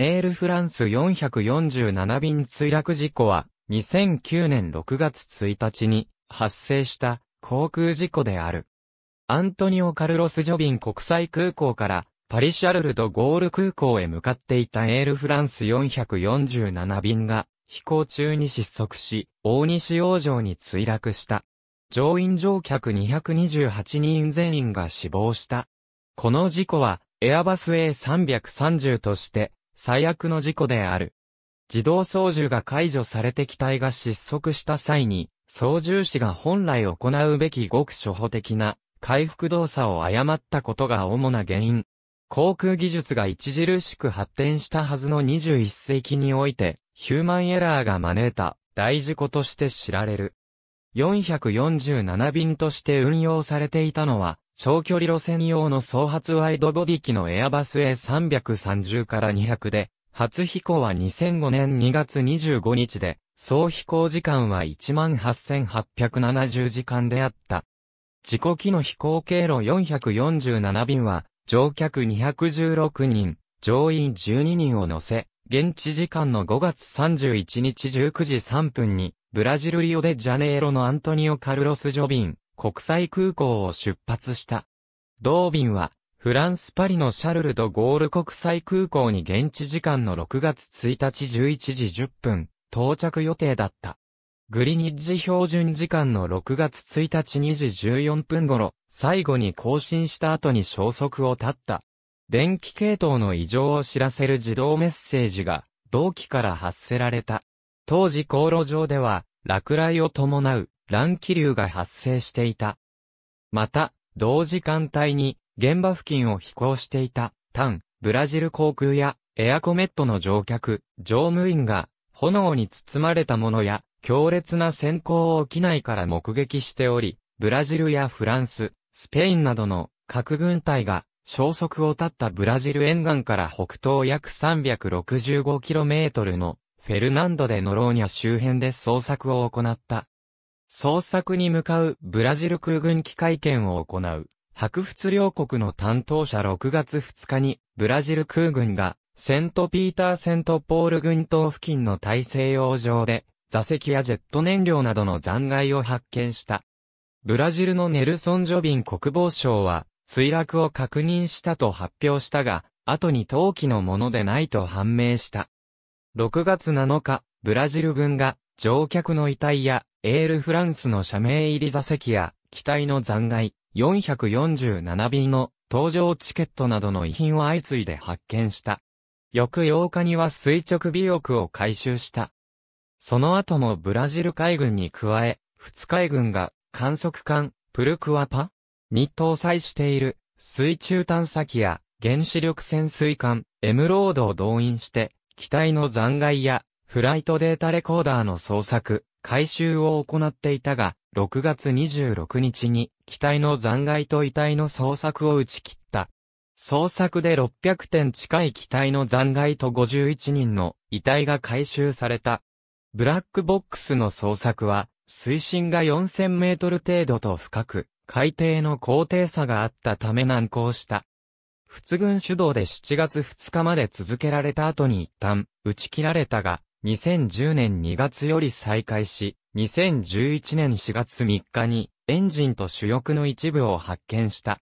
エールフランス447便墜落事故は、2009年6月1日に発生した航空事故である。アントニオ・カルロス・ジョビン国際空港からパリ・シャルル・ド・ゴール空港へ向かっていたエールフランス447便が飛行中に失速し、大西洋上に墜落した。乗員乗客228人全員が死亡した。この事故は、エアバス A330 として、最悪の事故である。自動操縦が解除されて機体が失速した際に、操縦士が本来行うべきごく初歩的な回復動作を誤ったことが主な原因。航空技術が著しく発展したはずの21世紀において、ヒューマンエラーが招いた大事故として知られる。447便として運用されていたのは、長距離路線用の総発ワイドボディ機のエアバス A330 から200で、初飛行は2005年2月25日で、総飛行時間は18,870時間であった。事故機の飛行経路447便は、乗客216人、乗員12人を乗せ、現地時間の5月31日19時3分に、ブラジルリオデジャネイロのアントニオ・カルロス・ジョビン、国際空港を出発した。同便は、フランスパリのシャルル・ド・ゴール国際空港に現地時間の6月1日11時10分、到着予定だった。グリニッジ標準時間の6月1日2時14分頃、最後に更新した後に消息を絶った。電気系統の異常を知らせる自動メッセージが、同期から発せられた。当時航路上では、落雷を伴う乱気流が発生していた。また、同時間帯に、現場付近を飛行していた、タン、ブラジル航空や、エアコメットの乗客、乗務員が、炎に包まれたものや、強烈な閃光を機内から目撃しており、ブラジルやフランス、スペインなどの核軍隊が消息を絶ったブラジル沿岸から北東約 365km のフェルナンドでノローニャ周辺で捜索を行った。捜索に向かうブラジル空軍機会見を行う。白仏両国の担当者6月2日に、ブラジル空軍が、セントピーターセントポール群島付近の大西洋上で、座席やジェット燃料などの残骸を発見した。ブラジルのネルソン・ジョビン国防相は、墜落を確認したと発表したが、後に陶器のものでないと判明した。6月7日、ブラジル軍が乗客の遺体や、エールフランスの社名入り座席や、機体の残骸、447便の搭乗チケットなどの遺品を相次いで発見した。翌8日には垂直尾翼を回収した。その後もブラジル海軍に加え、仏海軍が観測艦プルクワパに搭載している水中探査機や原子力潜水艦エムロードを動員して機体の残骸やフライトデータレコーダーの捜索、回収を行っていたが、6月26日に機体の残骸と遺体の捜索を打ち切った。捜索で600点近い機体の残骸と51人の遺体が回収された。ブラックボックスの捜索は、水深が4000メートル程度と深く、海底の高低差があったため難航した。仏軍主導で7月2日まで続けられた後に一旦打ち切られたが、2010年2月より再開し、2011年4月3日にエンジンと主翼の一部を発見した。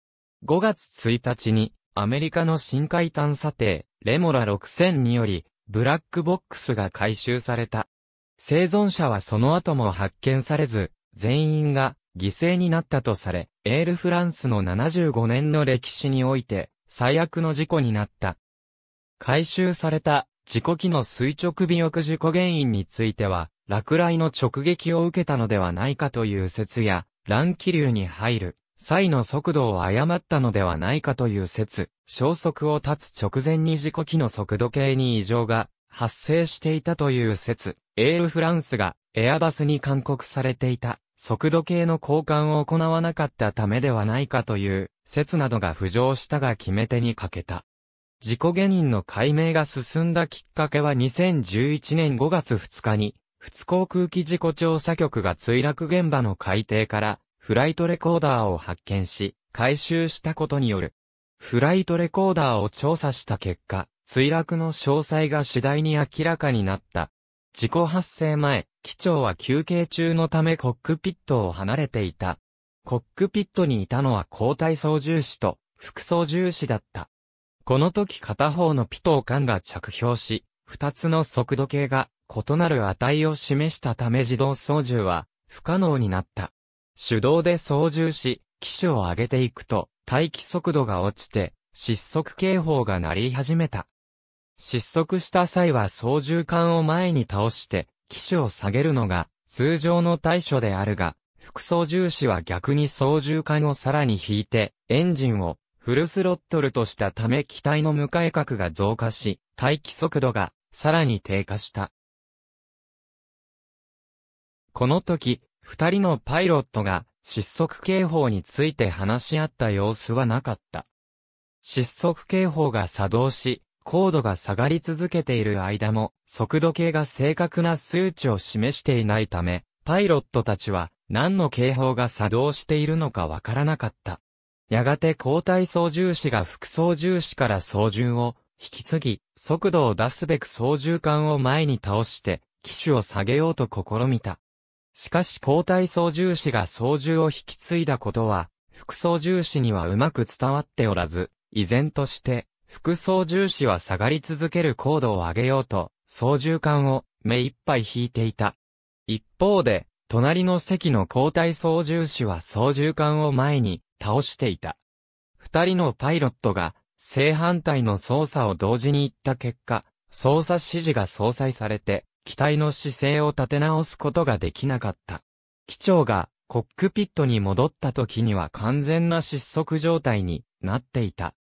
5月1日にアメリカの深海探査艇レモラ6000によりブラックボックスが回収された。生存者はその後も発見されず、全員が犠牲になったとされ、エールフランスの75年の歴史において最悪の事故になった。回収された自己機の垂直尾翼事故原因については、落雷の直撃を受けたのではないかという説や、乱気流に入る際の速度を誤ったのではないかという説、消息を絶つ直前に自己機の速度計に異常が発生していたという説、エールフランスがエアバスに勧告されていた速度計の交換を行わなかったためではないかという説などが浮上したが決め手に欠けた。事故原因の解明が進んだきっかけは2011年5月2日に、仏航空機事故調査局が墜落現場の海底からフライトレコーダーを発見し、回収したことによる。フライトレコーダーを調査した結果、墜落の詳細が次第に明らかになった。事故発生前、機長は休憩中のためコックピットを離れていた。コックピットにいたのは交代操縦士と副操縦士だった。この時片方のピトー管が着氷し、二つの速度計が異なる値を示したため自動操縦は不可能になった。手動で操縦し、機種を上げていくと、待機速度が落ちて、失速警報が鳴り始めた。失速した際は操縦管を前に倒して、機種を下げるのが通常の対処であるが、副操縦士は逆に操縦管をさらに引いて、エンジンをフルスロットルとしたため機体の向かい角が増加し、待機速度がさらに低下した。この時、二人のパイロットが失速警報について話し合った様子はなかった。失速警報が作動し、高度が下がり続けている間も、速度計が正確な数値を示していないため、パイロットたちは何の警報が作動しているのかわからなかった。やがて交代操縦士が副操縦士から操縦を引き継ぎ、速度を出すべく操縦桿を前に倒して、機種を下げようと試みた。しかし交代操縦士が操縦を引き継いだことは、副操縦士にはうまく伝わっておらず、依然として、副操縦士は下がり続ける高度を上げようと、操縦桿を目いっぱい引いていた。一方で、隣の席の交代操縦士は操縦桿を前に倒していた。二人のパイロットが正反対の操作を同時に行った結果、操作指示が相殺されて、機体の姿勢を立て直すことができなかった。機長がコックピットに戻った時には完全な失速状態になっていた。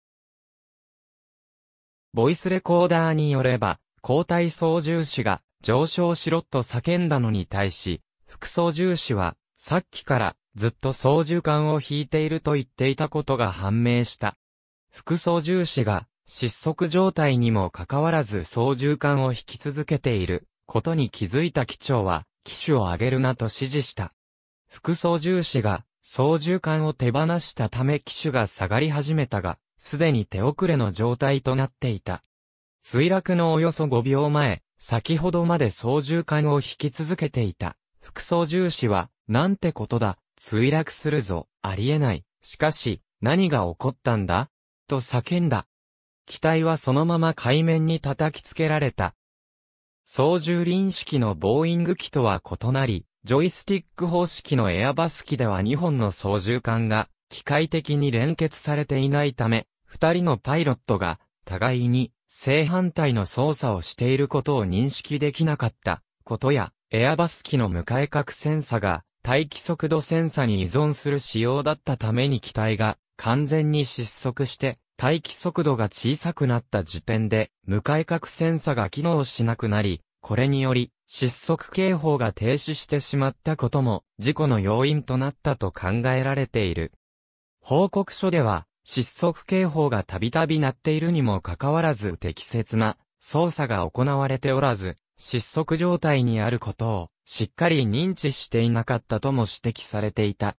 ボイスレコーダーによれば、交代操縦士が上昇しろと叫んだのに対し、副操縦士は、さっきからずっと操縦桿を引いていると言っていたことが判明した。副操縦士が失速状態にもかかわらず操縦桿を引き続けていることに気づいた機長は、機種を上げるなと指示した。副操縦士が操縦桿を手放したため機種が下がり始めたが、すでに手遅れの状態となっていた。墜落のおよそ5秒前、先ほどまで操縦桿を引き続けていた。副操縦士は、なんてことだ、墜落するぞ、ありえない。しかし、何が起こったんだと叫んだ。機体はそのまま海面に叩きつけられた。操縦輪式のボーイング機とは異なり、ジョイスティック方式のエアバス機では2本の操縦桿が機械的に連結されていないため、2人のパイロットが互いに正反対の操作をしていることを認識できなかったことや、エアバス機の迎え角センサが大気速度センサに依存する仕様だったために機体が完全に失速して大気速度が小さくなった時点で無改革センサが機能しなくなり、これにより失速警報が停止してしまったことも事故の要因となったと考えられている。報告書では失速警報がたびたび鳴っているにもかかわらず適切な操作が行われておらず、失速状態にあることをしっかり認知していなかったとも指摘されていた。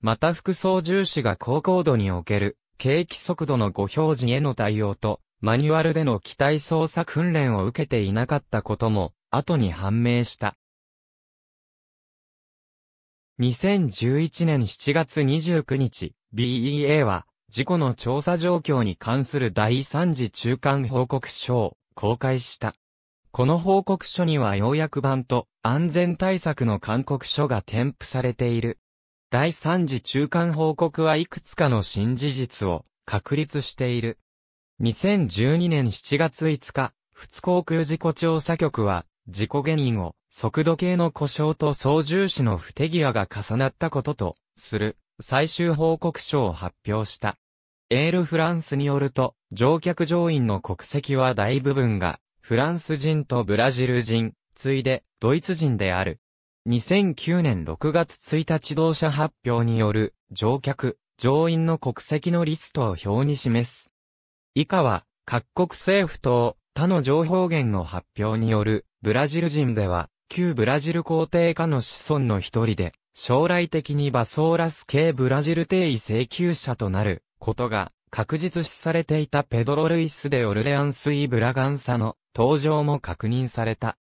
また副操縦士が高高度における、景気速度のご表示への対応と、マニュアルでの機体操作訓練を受けていなかったことも、後に判明した。2011年7月29日、BEA は、事故の調査状況に関する第3次中間報告書を公開した。この報告書には要約版と安全対策の勧告書が添付されている。第3次中間報告はいくつかの新事実を確立している。2012年7月5日、仏航空事故調査局は、事故原因を速度計の故障と操縦士の不手際が重なったこととする最終報告書を発表した。エールフランスによると、乗客乗員の国籍は大部分がフランス人とブラジル人、ついで、ドイツ人である。2009年6月1日同社発表による、乗客、乗員の国籍のリストを表に示す。以下は、各国政府等、他の情報源の発表による、ブラジル人では、旧ブラジル皇帝家の子孫の一人で、将来的にバソーラス系ブラジル定位請求者となることが確実視されていたペドロ・ルイス・でオルレアンス・イ・ブラガンサの登場も確認された。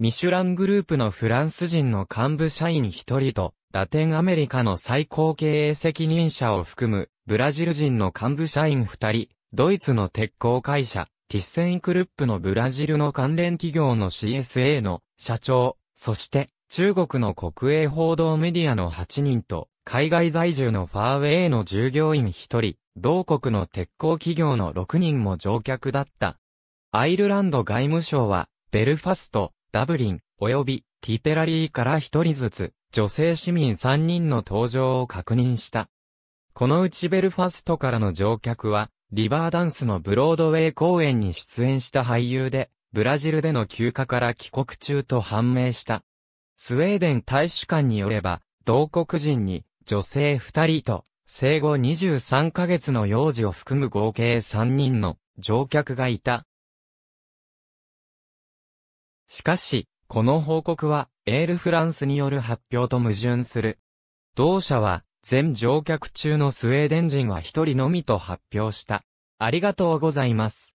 ミシュラングループのフランス人の幹部社員一人と、ラテンアメリカの最高経営責任者を含む、ブラジル人の幹部社員二人、ドイツの鉄鋼会社、ティッセンクルップのブラジルの関連企業の CSA の社長、そして中国の国営報道メディアの8人と、海外在住のファーウェイの従業員1人、同国の鉄鋼企業の6人も乗客だったアイルランド外務省は、ベルファスト、ダブリン、及びティペラリーから一人ずつ、女性市民3人の登場を確認した。このうちベルファストからの乗客は、リバーダンスのブロードウェイ公演に出演した俳優で、ブラジルでの休暇から帰国中と判明した。スウェーデン大使館によれば、同国人に女性2人と、生後23ヶ月の幼児を含む合計3人の乗客がいたしかし、この報告は、エールフランスによる発表と矛盾する。同社は、全乗客中のスウェーデン人は一人のみと発表した。ありがとうございます。